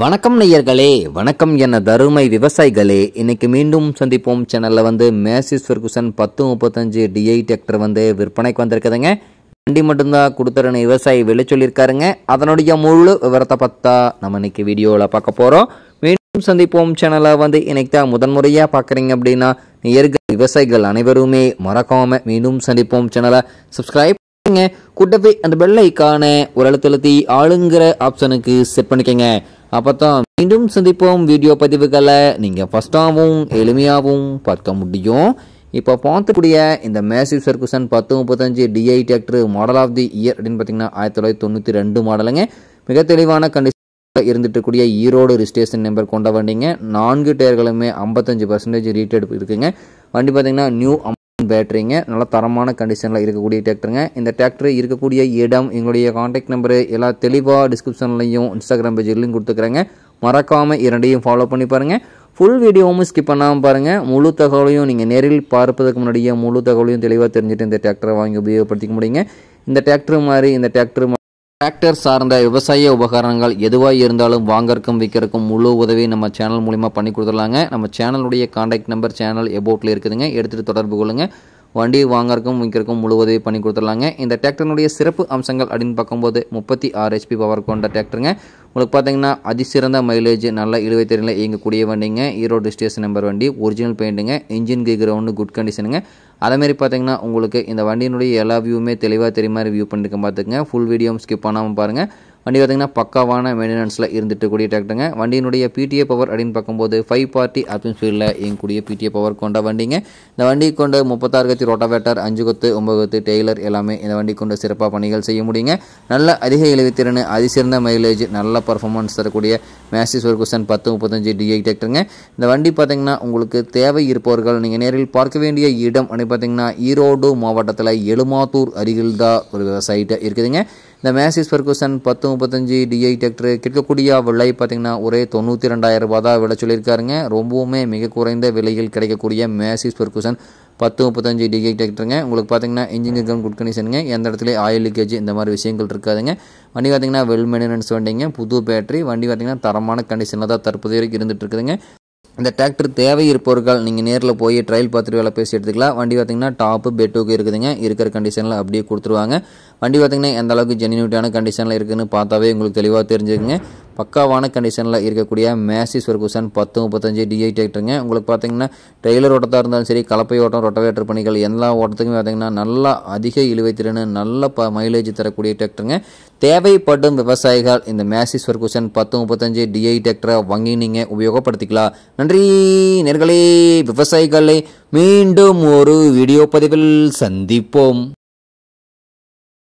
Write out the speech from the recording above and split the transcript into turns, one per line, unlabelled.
வணக்கம் நேயர்களே வணக்கம் என தருமை விவசாயிகளே இன்னைக்கு மீண்டும் சந்திப்போம் சேனலில் வந்து மேசிஸ் ஃபெர்குசன் பத்து முப்பத்தஞ்சு டிஐ டிராக்டர் வந்து விற்பனைக்கு வந்திருக்குதுங்க வண்டி மட்டும்தான் கொடுத்துருன்னு விவசாயி வெளி சொல்லியிருக்காருங்க அதனுடைய முழு விவரத்தை பார்த்தா நம்ம இன்னைக்கு வீடியோவில் பார்க்க போகிறோம் மீண்டும் சந்திப்போம் சேனலை வந்து இன்னைக்கு தான் முதன்முறையாக பார்க்குறீங்க அப்படின்னா நேயர்கள் விவசாயிகள் அனைவருமே மறக்காமல் மீண்டும் சந்திப்போம் சேனலை சப்ஸ்கிரைப் பண்ணிக்கோங்க கூட்டப்பை அந்த பெல் ஐக்கானை ஒரு அழுத்தழுத்தி ஆளுங்கிற ஆப்ஷனுக்கு செட் பண்ணிக்கோங்க அப்போ தான் மீண்டும் சந்திப்போம் வீடியோ பதிவுகளை நீங்க ஃபஸ்ட்டாகவும் எளிமையாகவும் பார்க்க முடியும் இப்போ பார்த்தக்கூடிய இந்த மேசிவ் சர்க்குசன் பத்து முப்பத்தஞ்சு DI tractor model of the year அப்படின்னு பார்த்தீங்கன்னா ஆயிரத்தி தொள்ளாயிரத்தி தொண்ணூற்றி ரெண்டு மாடலுங்க மிக தெளிவான கண்டிஷனில் இருந்துட்டுக்கூடிய ஈரோடு ரிஜிஸ்ட்ரேஷன் நம்பர் கொண்ட வண்டிங்க நான்கு டயர்களுமே ஐம்பத்தஞ்சு பர்சன்டேஜ் ரீட் இருக்குங்க வண்டி பார்த்தீங்கன்னா நியூ பேட்டரிங்க நல்ல தரமான கண்டிஷனில் இருக்கக்கூடிய டிராக்டருங்க இந்த டிராக்டர் இருக்கக்கூடிய இடம் எங்களுடைய காண்டாக்ட் நம்பரு எல்லா தெளிவாக டிஸ்கிரிப்ஷன்லையும் இன்ஸ்டாகிராம் பேஜ்லையும் கொடுத்துக்கிறேங்க மறக்காமல் இரண்டையும் ஃபாலோ பண்ணி பாருங்கள் ஃபுல் வீடியோவும் ஸ்கிப் பண்ணாமல் பாருங்கள் முழு தகவலையும் நீங்கள் நேரில் பார்ப்பதற்கு முன்னாடியே முழு தகவலையும் தெளிவாக தெரிஞ்சுட்டு இந்த டிராக்டரை வாங்கி உபயோகப்படுத்திக்க முடியுங்க இந்த டிராக்டர் மாதிரி இந்த டிராக்டர் டிராக்டர் சார்ந்த விவசாய உபகரணங்கள் எதுவாக இருந்தாலும் வாங்கறக்கும் விற்கிறக்கும் முழு உதவி நம்ம சேனல் மூலிமா பண்ணி கொடுத்துடலாங்க நம்ம சேனலுடைய காண்டாக்ட் நம்பர் சேனல் எபோட்டில் இருக்குதுங்க எடுத்துகிட்டு தொடர்பு கொள்ளுங்கள் வண்டி வாங்கறக்கும் விற்கிறக்கும் முழு உதவி பண்ணி கொடுத்துடலாங்க இந்த டிராக்டரினுடைய சிறப்பு அம்சங்கள் அப்படின்னு பார்க்கும்போது முப்பத்தி ஆறு ஹெச்பி பவர் கொண்ட டிராக்டருங்க உங்களுக்கு பார்த்தீங்கன்னா அதிசிறந்த மைலேஜ் நல்லா இழுவை திறனில் இயங்கக்கூடிய வண்டிங்க ஈரோடு டிஸ்டேஷன் நம்பர் வண்டி ஒரிஜினல் பெயிண்டுங்க இன்ஜின் கே கிரவுண்டு குட் கண்டிஷனுங்க அதேமாரி பார்த்தீங்கன்னா உங்களுக்கு இந்த வண்டியினுடைய எல்லா வியூவுமே தெளிவாக தெரியுமா வியூ பண்ணிக்க பார்த்துங்க ஃபுல் வீடியோ ஸ்கிப் பண்ணாமல் பாருங்கள் வண்டி பார்த்திங்கன்னா பக்காவான மெயின்டெனன்ஸில் இருந்துட்டு கூடிய டாக்டருங்க வண்டியினுடைய பிடிஏ பவர் அப்படின்னு பார்க்கும்போது ஃபைவ் பார்ட்டி அப்படின்னு ஃபீல்டில் இயங்கக்கூடிய பிடிஏ பவர் கொண்ட வண்டிங்க இந்த வண்டி கொண்டு முப்பத்தாறு கத்தி ரோட்டாவேட்டர் அஞ்சு கொத்து ஒம்பது கொத்து டெய்லர் எல்லாமே இந்த வண்டி கொண்டு சிறப்பாக பணிகள் செய்ய முடியுங்க நல்ல அதிக இழவித்திறன் அதிசிறந்த மைலேஜ் நல்ல நல்ல பர்ஃபார்மன்ஸ் தரக்கூடிய மேசிஸ் ஒரு கொஸ்டன் பத்து முப்பத்தஞ்சு டிஐ டிராக்டருங்க இந்த வண்டி பார்த்திங்கன்னா உங்களுக்கு தேவை இருப்பவர்கள் நீங்கள் நேரில் பார்க்க வேண்டிய இடம் அப்படின்னு பார்த்தீங்கன்னா ஈரோடு மாவட்டத்தில் எழுமாத்தூர் அருகில் தான் ஒரு சைட்டை இருக்குதுங்க இந்த மேசிஸ் பெர்குசன் பத்து முப்பத்தஞ்சு டிஐ டிராக்டர் கிடைக்கக்கூடிய விலை பார்த்திங்கன்னா ஒரே தொண்ணூற்றி ரெண்டாயிரம் ரூபா தான் விலை சொல்லியிருக்காருங்க ரொம்பவுமே மிக குறைந்த விலையில் கிடைக்கக்கூடிய மேசிஸ் பெர்குசன் பத்து முப்பத்தஞ்சு டிகிரி டேக்டருங்க உங்களுக்கு பார்த்தீங்கன்னா இன்ஜின் இருக்கான்னு குட் கண்டிஷனுங்க எந்த இடத்துல ஆயில் லீக்கேஜ் இந்த மாதிரி விஷயங்கள் இருக்காதுங்க வண்டி பார்த்தீங்கன்னா வெல் மெயின்டெனன்ஸ் வண்டிங்க புது பேட்டரி வண்டி பார்த்தீங்கன்னா தரமான கண்டிஷனில் தான் தற்போது வரைக்கும் இருந்துட்டு இருக்குதுங்க இந்த டிராக்டர் தேவை இருப்பவர்கள் நீங்கள் நேரில் போய் ட்ரையல் பார்த்துட்டு வேலை பேசி எடுத்துக்கலாம் வண்டி பார்த்தீங்கன்னா டாப்பு பெட்டுக்கு இருக்குதுங்க இருக்கிற கண்டிஷனில் அப்படியே கொடுத்துருவாங்க வண்டி பார்த்தீங்கன்னா எந்த அளவுக்கு ஜென்யூனிட்டான கண்டிஷனில் இருக்குதுன்னு பார்த்தாவே உங்களுக்கு தெளிவாக தெரிஞ்சுக்குங்க பக்காவான கண்டிஷனில் இருக்கக்கூடிய மேசிஸ் ஃபெர்குசன் பத்து முப்பத்தஞ்சு டிஐ டிராக்டருங்க உங்களுக்கு பார்த்தீங்கன்னா டெய்லர் ஓட்டத்தாக இருந்தாலும் சரி கலப்பை ஓட்டம் ரொட்டவேட்டர் பணிகள் எல்லா ஓட்டத்துக்குமே பார்த்தீங்கன்னா நல்லா அதிக இழுவை திறன் நல்ல ப மைலேஜ் தரக்கூடிய டிராக்டருங்க தேவைப்படும் விவசாயிகள் இந்த மேசிஸ் ஃபெர்குசன் பத்து முப்பத்தஞ்சு டிஐ டிராக்டரை வாங்கி நீங்கள் உபயோகப்படுத்திக்கலாம் நன்றி நேர்களே விவசாயிகளை மீண்டும் ஒரு வீடியோ பதிவில் சந்திப்போம்